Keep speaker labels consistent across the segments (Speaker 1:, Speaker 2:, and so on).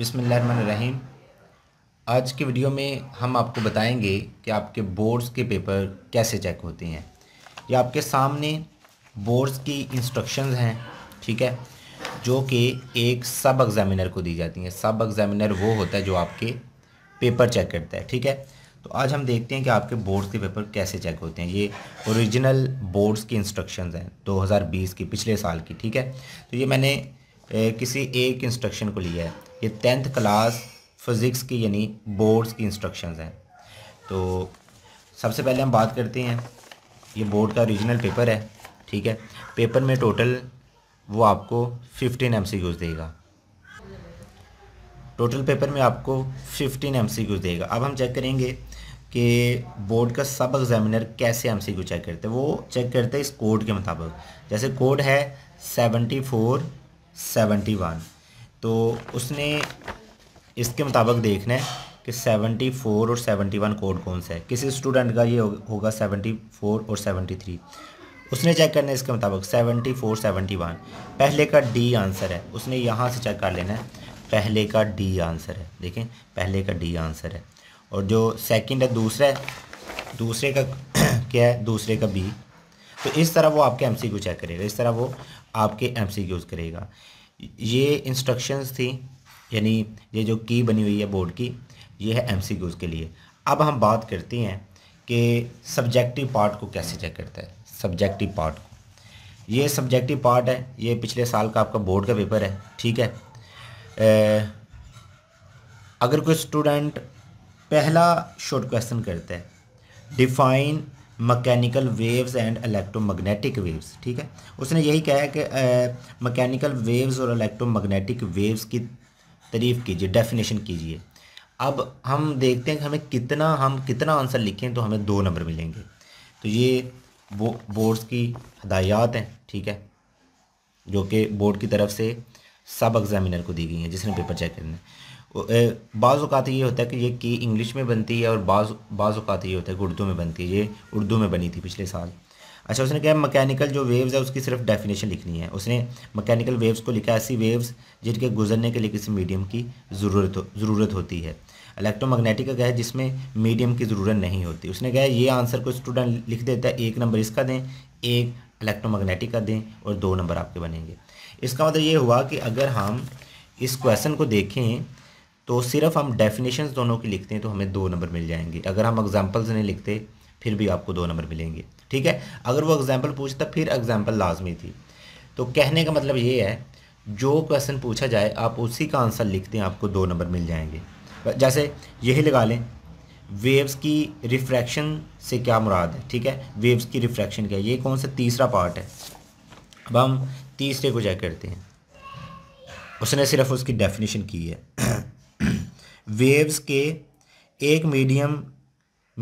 Speaker 1: बिसमीम आज के वीडियो में हम आपको बताएंगे कि आपके बोर्ड्स के पेपर कैसे चेक होते हैं ये आपके सामने बोर्ड्स की इंस्ट्रक्शंस हैं ठीक है जो कि एक सब एग्ज़ामिनर को दी जाती हैं सब एग्ज़ामिनर वो होता है जो आपके पेपर चेक करता है ठीक है तो आज हम देखते हैं कि आपके बोर्ड्स के पेपर कैसे चेक होते हैं ये ओरिजिनल बोर्ड्स की इंस्ट्रक्शन हैं बीस की पिछले साल की ठीक है तो ये मैंने ए, किसी एक इंस्ट्रक्शन को लिया है ये टेंथ क्लास फिज़िक्स की यानी बोर्ड्स की इंस्ट्रक्शंस हैं तो सबसे पहले हम बात करते हैं ये बोर्ड का ओरिजिनल पेपर है ठीक है पेपर में टोटल वो आपको फिफ्टीन एम सी देगा टोटल पेपर में आपको फिफ्टीन एम सी देगा अब हम चेक करेंगे कि बोर्ड का सब एग्जामिनर कैसे एम सी चेक करते हैं वो चेक करते हैं इस कोड के मुताबिक जैसे कोड है सेवेंटी फोर सेवेंटी वन तो उसने इसके मुताबिक देखना है कि 74 और 71 कोड कौन सा है किसी स्टूडेंट का ये होगा 74 और 73 उसने चेक करना है इसके मुताबिक 74 71 पहले का डी आंसर है उसने यहाँ से चेक कर लेना है पहले का डी आंसर है देखें पहले का डी आंसर है और जो सेकंड है दूसरा है दूसरे का क्या है दूसरे का बी तो इस तरह वो आपके को चेक करेगा इस तरह वो आपके एम करेगा ये इंस्ट्रक्शंस थी यानी ये जो की बनी हुई है बोर्ड की ये है एम के लिए अब हम बात करते हैं कि सब्जेक्टिव पार्ट को कैसे चेक करता है सब्जेक्टिव पार्ट को ये सब्जेक्टिव पार्ट है ये पिछले साल का आपका बोर्ड का पेपर है ठीक है ए, अगर कोई स्टूडेंट पहला शॉर्ट क्वेश्चन करता है define mechanical waves and electromagnetic waves ठीक है उसने यही कहा है कि मकैनिकल वेव्स और इलेक्ट्रोमैग्नेटिक वेव्स की तरीफ कीजिए डेफिनेशन कीजिए अब हम देखते हैं कि हमें कितना हम कितना आंसर लिखें तो हमें दो नंबर मिलेंगे तो ये वो बोर्ड्स की हदायत हैं ठीक है जो कि बोर्ड की तरफ से सब एग्ज़ामिनर को दी गई हैं जिसने पेपर चेक करना है बाज़ात ये होता है कि ये की इंग्लिश में बनती है और बाज़ बाज़ात ये होता है कि उर्दू में बनती है ये उर्दू में बनी थी पिछले साल अच्छा उसने कहा मैकेनिकल जो वेव्स है उसकी सिर्फ डेफिनेशन लिखनी है उसने मैकेनिकल वेव्स को लिखा ऐसी वेव्स जिनके गुजरने के लिए किसी मीडियम की ज़रूरत हो, ज़रूरत होती है इलेक्ट्रोमैग्नेटिक का कहे जिसमें मीडियम की ज़रूरत नहीं होती उसने कहा ये आंसर को स्टूडेंट लिख देता है एक नंबर इसका दें एक इलेक्ट्रोमैग्नेटिक का दें और दो नंबर आपके बनेंगे इसका मतलब ये हुआ कि अगर हम इस क्वेश्चन को देखें तो सिर्फ हम डेफिनेशन दोनों की लिखते हैं तो हमें दो नंबर मिल जाएंगे अगर हम एग्जाम्पल्स नहीं लिखते फिर भी आपको दो नंबर मिलेंगे ठीक है अगर वो एग्जाम्पल पूछता फिर एग्जाम्पल लाजमी थी तो कहने का मतलब ये है जो क्वेश्चन पूछा जाए आप उसी का आंसर लिखते हैं आपको दो नंबर मिल जाएंगे जैसे यही लगा लें वेव्स की रिफ्रैक्शन से क्या मुराद है ठीक है वेव्स की रिफ्रैक्शन क्या है ये कौन सा तीसरा पार्ट है अब हम तीसरे को चेक करते हैं उसने सिर्फ उसकी डेफिनेशन की है वेव्स के एक मीडियम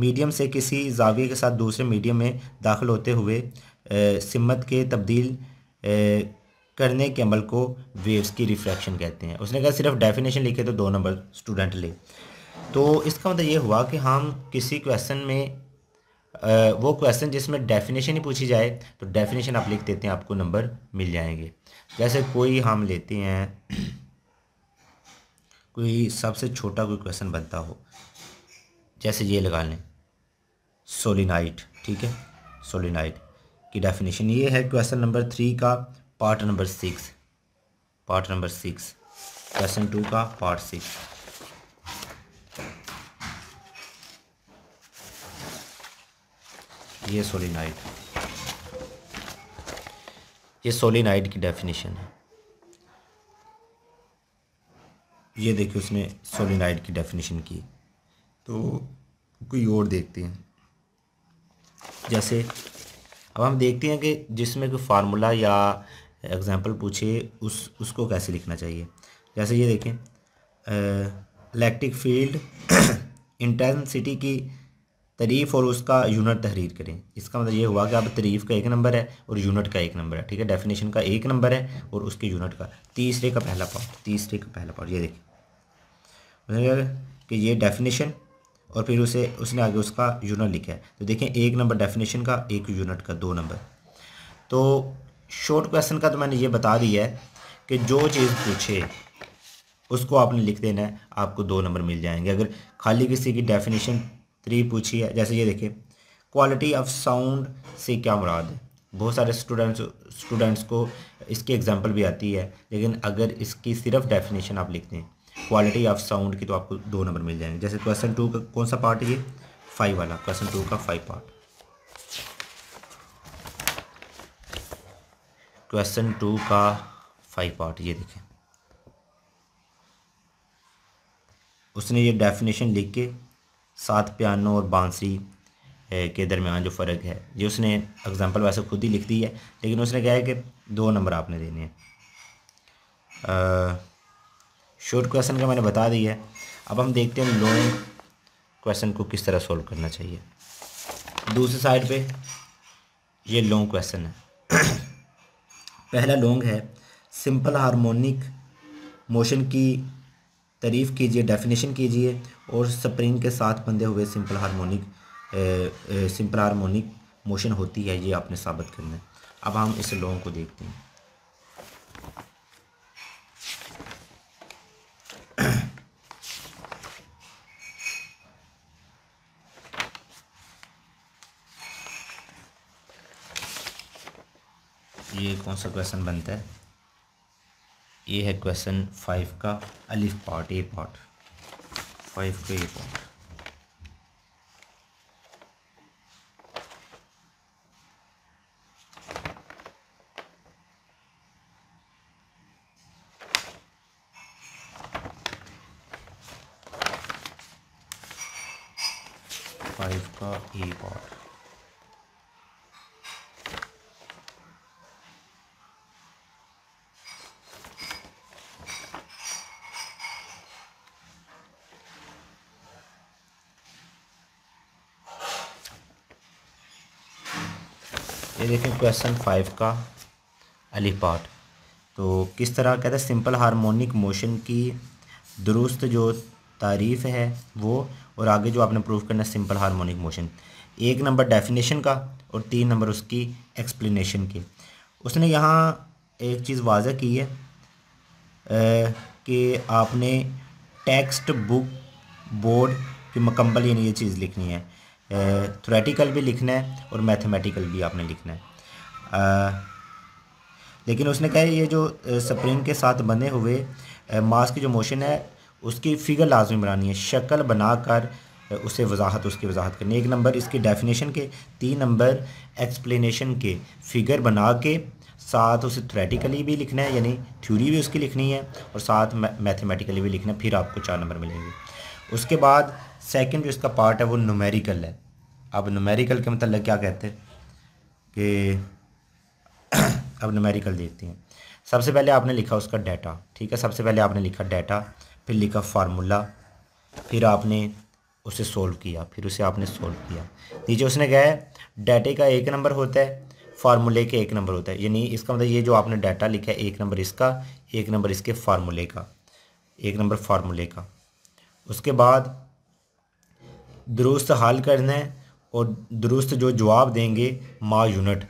Speaker 1: मीडियम से किसी जाविये के साथ दूसरे मीडियम में दाखिल होते हुए सिमत के तब्दील ए, करने के अमल को वेव्स की रिफ्रैक्शन कहते हैं उसने कहा सिर्फ डेफिनेशन लिखे तो दो नंबर स्टूडेंट ले तो इसका मतलब ये हुआ कि हम किसी क्वेश्चन में आ, वो क्वेश्चन जिसमें डेफिनेशन ही पूछी जाए तो डेफिनेशन आप लिख देते हैं आपको नंबर मिल जाएंगे जैसे कोई हम लेते हैं कोई सबसे छोटा कोई क्वेश्चन बनता हो जैसे ये लगा लें सोलिनाइट ठीक है सोलिनाइट की डेफिनेशन ये है क्वेश्चन नंबर थ्री का part number six part number six question two का पार्ट सिक्स ये सोलिनाइट ये सोलिनाइट की डेफिनेशन है ये देखिए उसने सोलिनाइड की डेफिनेशन की तो कोई और देखते हैं जैसे अब हम देखते हैं कि जिसमें कोई फार्मूला या एग्ज़ाम्पल पूछे उस उसको कैसे लिखना चाहिए जैसे ये देखें इलेक्ट्रिक फील्ड इंटेंसिटी की तरीफ़ और उसका यूनिट तहरीर करें इसका मतलब ये हुआ कि आप तरीफ़ का एक नंबर है और यूनिट का एक नंबर है ठीक है डेफिनेशन का एक नंबर है और उसके यूनिट का तीसरे का पहला पार्ट तीसरे का पहला पार्ट ये देखें कि ये डेफिनेशन और फिर उसे उसने आगे उसका यूनिट लिखा है तो देखें एक नंबर डेफिनेशन का एक यूनिट का दो नंबर तो शॉर्ट क्वेश्चन का तो मैंने ये बता दिया है कि जो चीज़ पूछे उसको आपने लिख देना है आपको दो नंबर मिल जाएंगे अगर खाली किसी की डेफिनेशन थ्री पूछी है जैसे ये देखिए क्वालिटी ऑफ साउंड से क्या मुराद है बहुत सारे स्टूडेंट्स स्टूडेंट्स को इसकी एग्जांपल भी आती है लेकिन अगर इसकी सिर्फ डेफिनेशन आप लिखते हैं क्वालिटी ऑफ साउंड की तो आपको दो नंबर मिल जाएंगे जैसे क्वेश्चन टू का कौन सा पार्ट ये फाइव वाला क्वेश्चन टू का फाइव पार्ट क्वेश्चन टू का फाइव पार्ट ये देखें उसने ये डेफिनेशन लिख के सात पियानो और बांसुरी के दरमियान जो फ़र्क है ये उसने एग्ज़ाम्पल वैसे खुद ही लिख दी है लेकिन उसने कहा है कि दो नंबर आपने देने हैं शॉर्ट क्वेश्चन का मैंने बता दिया है अब हम देखते हैं लॉन्ग क्वेश्चन को किस तरह सॉल्व करना चाहिए दूसरी साइड पे ये लॉन्ग क्वेश्चन है पहला लॉन्ग है सिंपल हार्मोनिक मोशन की तारीफ़ कीजिए डेफिनेशन कीजिए और स्प्रिंग के साथ बंधे हुए simple harmonic simple harmonic motion होती है ये आपने साबित करना है अब हम इस लॉन्ग को देखते हैं ये कौन सा क्वेश्चन बनता है ये है क्वेश्चन फाइव का अलिफ पार्ट ए पार्ट फाइव का ए पार्ट फाइव का ए पार्ट देखें क्वेश्चन फाइव का अली पार्ट तो किस तरह कहते हैं सिंपल हार्मोनिक मोशन की दुरुस्त जो तारीफ है वो और आगे जो आपने प्रूव करना है सिंपल हार्मोनिक मोशन एक नंबर डेफिनेशन का और तीन नंबर उसकी एक्सप्लेनेशन की उसने यहाँ एक चीज़ वाजह की है कि आपने टेक्स्ट बुक बोर्ड की मकम्मल यानी ये चीज़ लिखनी है थोरेटिकल भी लिखना है और मैथमेटिकल भी आपने लिखना है आ, लेकिन उसने कहा ये जो स्प्रिंग के साथ बने हुए मास की जो मोशन है उसकी फिगर लाजमी बनानी है शक्ल बनाकर उसे वजाहत उसकी वजाहत करनी एक नंबर इसकी डेफिनेशन के तीन नंबर एक्सप्लेनेशन के फिगर बना के साथ उसे थ्रेटिकली भी लिखना है यानी थ्योरी भी उसकी लिखनी है और साथ मैथमेटिकली भी लिखना है फिर आपको चार नंबर मिलेंगे उसके बाद सेकंड जो इसका पार्ट है वो नुमेरिकल है अब नुमेरिकल के मतलब क्या कहते हैं कि अब नुमेरिकल देखते हैं सबसे पहले आपने लिखा उसका डाटा ठीक है सबसे पहले आपने लिखा डाटा फिर लिखा फार्मूला फिर आपने उसे सोल्व किया फिर उसे आपने सोल्व किया नीचे उसने कहा है डाटे का एक नंबर होता है फार्मूले के एक नंबर होता है यानी इसका मतलब ये जो आपने डाटा लिखा है एक नंबर इसका एक नंबर इसके फार्मूले का एक नंबर फार्मूले का उसके बाद दुरुस्त हल करना है और दुरुस्त जो जवाब देंगे मा यूनिट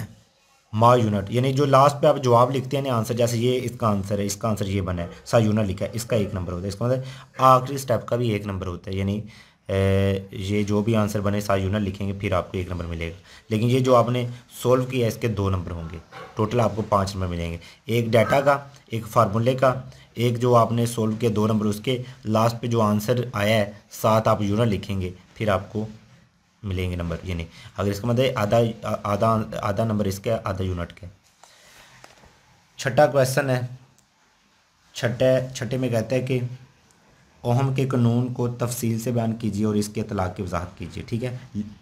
Speaker 1: मा यूनिट यानी जो लास्ट पे आप जवाब लिखते हैं ना आंसर जैसे ये इसका आंसर है इसका आंसर ये बना है सा यूनिट लिखा है इसका एक नंबर होता है इसका मतलब आखिरी स्टेप का भी एक नंबर होता है यानी ये जो भी आंसर बने सारे यूनिट लिखेंगे फिर आपको एक नंबर मिलेगा लेकिन ये जो आपने सोल्व किया इसके दो नंबर होंगे टोटल आपको पाँच नंबर मिलेंगे एक डाटा का एक फार्मूले का एक जो आपने सोल्व किया दो नंबर उसके लास्ट पर जो आंसर आया है सात आप यूनिट लिखेंगे फिर आपको मिलेंगे नंबर यानी अगर इसका मतलब आधा आधा आधा नंबर इसका आधा यूनिट का छठा क्वेश्चन है छठे छठे में कहते हैं कि ओहम के कानून को तफसील से बयान कीजिए और इसके तलाक की वजाहत कीजिए ठीक है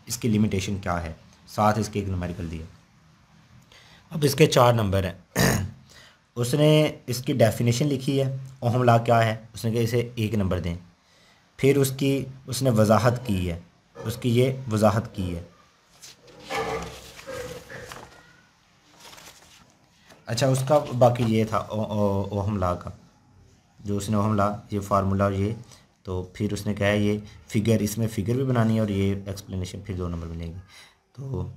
Speaker 1: इसकी लिमिटेशन क्या है साथ इसके एक कर दिया अब इसके चार नंबर हैं उसने इसकी डेफिनेशन लिखी है ओहम ला क्या है उसने कहा इसे एक नंबर दें फिर उसकी उसने वजाहत की है उसकी ये वजाहत की है अच्छा उसका बाकी ये था ओहम ला का जो उसने हमला ये फार्मूला और ये तो फिर उसने कहा है ये फिगर इसमें फिगर भी बनानी है और ये एक्सप्लेनेशन फिर दो नंबर मिलेगी तो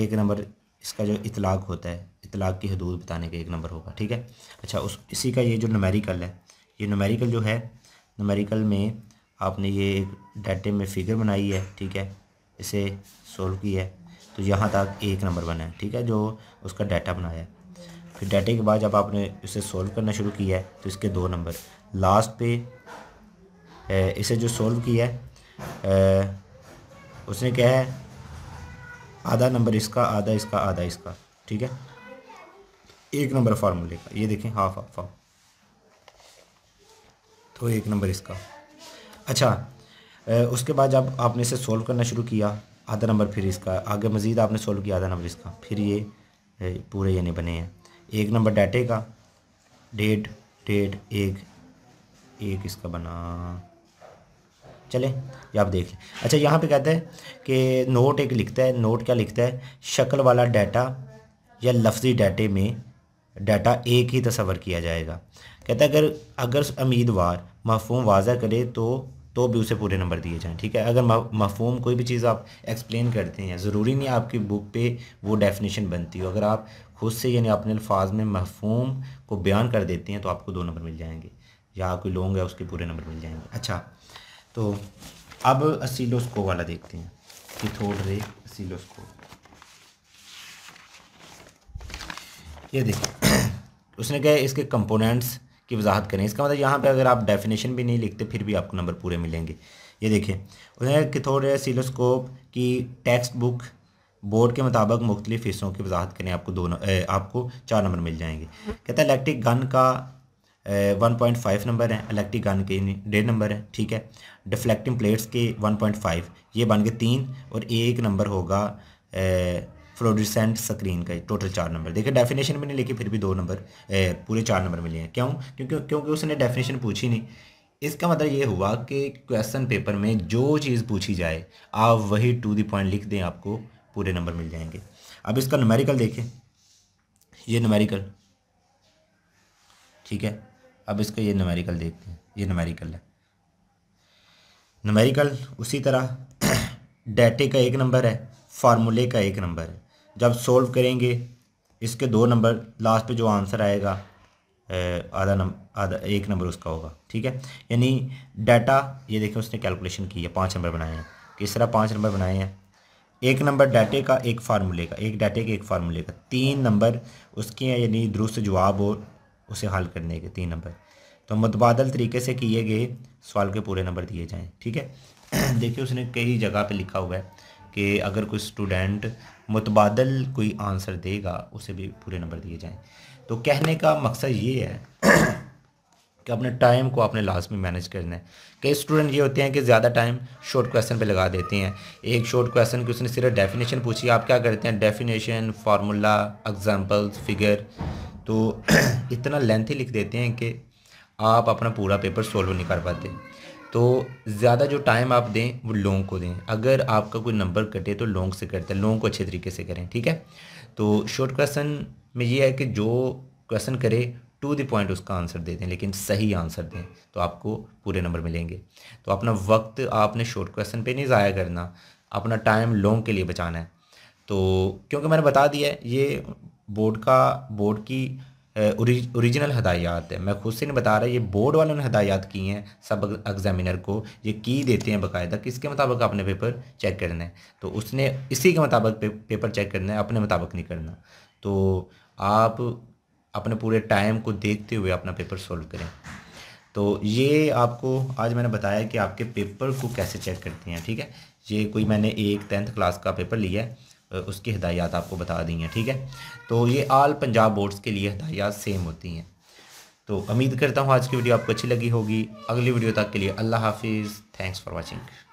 Speaker 1: एक नंबर इसका जो इतलाक होता है इतलाक की हदूद बताने का एक नंबर होगा ठीक है अच्छा उस इसी का ये जो नमेरिकल है ये नमेरिकल जो है नमेरिकल में आपने ये एक डाटे में फिगर बनाई है ठीक है इसे सोल्व किया है तो यहाँ तक एक नंबर बना है ठीक है जो उसका डाटा बनाया है फिर डाटे के बाद जब आपने इसे सोल्व करना शुरू किया है तो इसके दो नंबर लास्ट पे इसे जो सोल्व किया है उसने क्या है आधा नंबर इसका आधा इसका आधा इसका ठीक है एक नंबर फार्मूले का ये देखें हाफ हाफ हाफ तो एक नंबर इसका अच्छा उसके बाद जब आपने इसे सोल्व करना शुरू किया आधा नंबर फिर इसका आगे मज़ीद आपने सोल्व किया आधा नंबर इसका फिर ये पूरे यानी बने हैं एक नंबर डाटे का डेट डेट एक एक इसका बना चले ये आप देख लें अच्छा यहाँ पे कहते हैं कि नोट एक लिखता है नोट क्या लिखता है शक्ल वाला डाटा या लफ्ज़ी डाटे में डाटा एक ही तस्वर किया जाएगा कहता है अगर अगर उम्मीदवार महफूम वाजा करे तो तो भी उसे पूरे नंबर दिए जाएँ ठीक है अगर मफहम कोई भी चीज़ आप एक्सप्लेन करते हैं ज़रूरी नहीं आपकी बुक पे वो डेफिनेशन बनती हो अगर आप खुद से यानी अपने अल्फाज में महफूम को बयान कर देते हैं तो आपको दो नंबर मिल जाएंगे या कोई लोंग है उसके पूरे नंबर मिल जाएंगे अच्छा तो अब असीलोस्को वाला देखते हैं पिथोड रे असीलोस्को ये देखिए उसने कहा इसके कंपोनेंट्स की वजाहत करें इसका मतलब यहाँ पर अगर आप डेफिनेशन भी नहीं लिखते फिर भी आपको नंबर पूरे मिलेंगे ये देखें उन्हें थोड़े सीलोस्कोप की टेक्स्ट बुक बोर्ड के मुताबिक मुख्तलिफ हिस्सों की वजाहत करें आपको दोनों आपको चार नंबर मिल जाएंगे कहता है इलेक्ट्रिक गन का वन पॉइंट फाइव नंबर है इलेक्ट्रिक गन के डेढ़ नंबर है ठीक है डिफ्लेक्टिंग प्लेट्स के वन पॉइंट फाइव ये बन गए तीन और एक नंबर होगा ए, फ्लोरिसेंट स्क्रीन का टोटल चार नंबर देखिए डेफिनेशन में नहीं लेके फिर भी दो नंबर पूरे चार नंबर मिले हैं क्यों क्योंकि क्योंकि उसने डेफिनेशन पूछी नहीं इसका मतलब ये हुआ कि क्वेश्चन पेपर में जो चीज़ पूछी जाए आप वही टू दी पॉइंट लिख दें आपको पूरे नंबर मिल जाएंगे अब इसका नमेरिकल देखें ये नमेरिकल ठीक है अब इसका ये नमेरिकल देखते हैं ये नमेरिकल है नमेरिकल उसी तरह डेटे का एक नंबर है फार्मूले का एक नंबर है जब सोल्व करेंगे इसके दो नंबर लास्ट पे जो आंसर आएगा आधा नंबर आधा एक नंबर उसका होगा ठीक है यानी डाटा ये देखिए उसने कैलकुलेशन की है पाँच नंबर बनाए हैं किस तरह पाँच नंबर बनाए हैं एक नंबर डाटे का एक फार्मूले का एक डाटे के एक फार्मूले का तीन नंबर उसके यानी दुरुस्त जवाब और उसे हल करने के तीन नंबर तो मतबादल तरीके से किए गए सवाल के पूरे नंबर दिए जाएँ ठीक है देखिए उसने कई जगह पर लिखा हुआ है कि अगर कोई स्टूडेंट मुतबादल कोई आंसर देगा उसे भी पूरे नंबर दिए जाएँ तो कहने का मकसद ये है कि अपने टाइम को आपने लास्ट में मैनेज करना है कई स्टूडेंट ये होते हैं कि ज़्यादा टाइम शॉर्ट क्वेश्चन पे लगा देते हैं एक शॉर्ट क्वेश्चन की उसने सिर्फ डेफिनेशन पूछी आप क्या करते हैं डेफिनेशन फार्मूला एग्जांपल्स फिगर तो इतना लेंथी लिख देते हैं कि आप अपना पूरा पेपर सोल्व नहीं कर पाते तो ज़्यादा जो टाइम आप दें वो लॉन्ग को दें अगर आपका कोई नंबर कटे तो लॉन्ग से करते हैं लॉन्ग को अच्छे तरीके से करें ठीक है तो शॉर्ट क्वेश्चन में ये है कि जो क्वेश्चन करे टू द पॉइंट उसका आंसर दे दें लेकिन सही आंसर दें तो आपको पूरे नंबर मिलेंगे तो अपना वक्त आपने शॉर्ट क्वेश्चन पर नहीं ज़ाया करना अपना टाइम लॉन्ग के लिए बचाना है तो क्योंकि मैंने बता दिया है ये बोर्ड का बोर्ड की औरिजिनल हदायत है मैं खुद से नहीं बता रहा ये बोर्ड वालों ने हदायत की हैं सब एग्जामिनर को ये की देते हैं बाकायदा किसके मुताबिक आपने पेपर चेक करना है तो उसने इसी के मुताबिक पेपर चेक करना है अपने मुताबिक नहीं करना तो आप अपने पूरे टाइम को देखते हुए अपना पेपर सोल्व करें तो ये आपको आज मैंने बताया कि आपके पेपर को कैसे चेक करते हैं ठीक है ये कोई मैंने एक टेंथ क्लास का पेपर लिया है उसकी हदायत आपको बता दी हैं ठीक है तो ये आल पंजाब बोर्ड्स के लिए हदायत सेम होती हैं तो उम्मीद करता हूँ आज की वीडियो आपको अच्छी लगी होगी अगली वीडियो तक के लिए अल्लाह हाफिज़ थैंक्स फॉर वॉचिंग